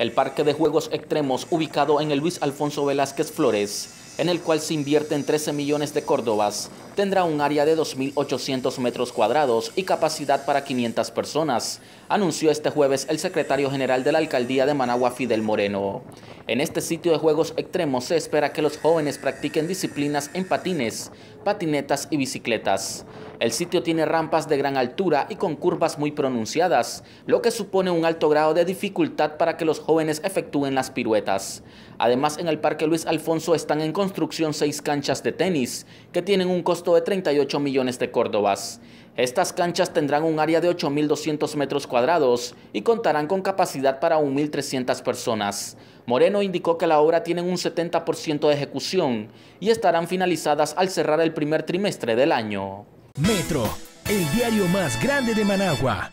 el parque de juegos extremos ubicado en el Luis Alfonso Velázquez Flores, en el cual se invierten 13 millones de córdobas, tendrá un área de 2.800 metros cuadrados y capacidad para 500 personas, anunció este jueves el secretario general de la Alcaldía de Managua, Fidel Moreno. En este sitio de juegos extremos se espera que los jóvenes practiquen disciplinas en patines, patinetas y bicicletas. El sitio tiene rampas de gran altura y con curvas muy pronunciadas, lo que supone un alto grado de dificultad para que los jóvenes efectúen las piruetas. Además, en el Parque Luis Alfonso están en construcción seis canchas de tenis, que tienen un costo de 38 millones de córdobas. Estas canchas tendrán un área de 8.200 metros cuadrados y contarán con capacidad para 1.300 personas. Moreno indicó que la obra tiene un 70% de ejecución y estarán finalizadas al cerrar el primer trimestre del año. Metro, el diario más grande de Managua.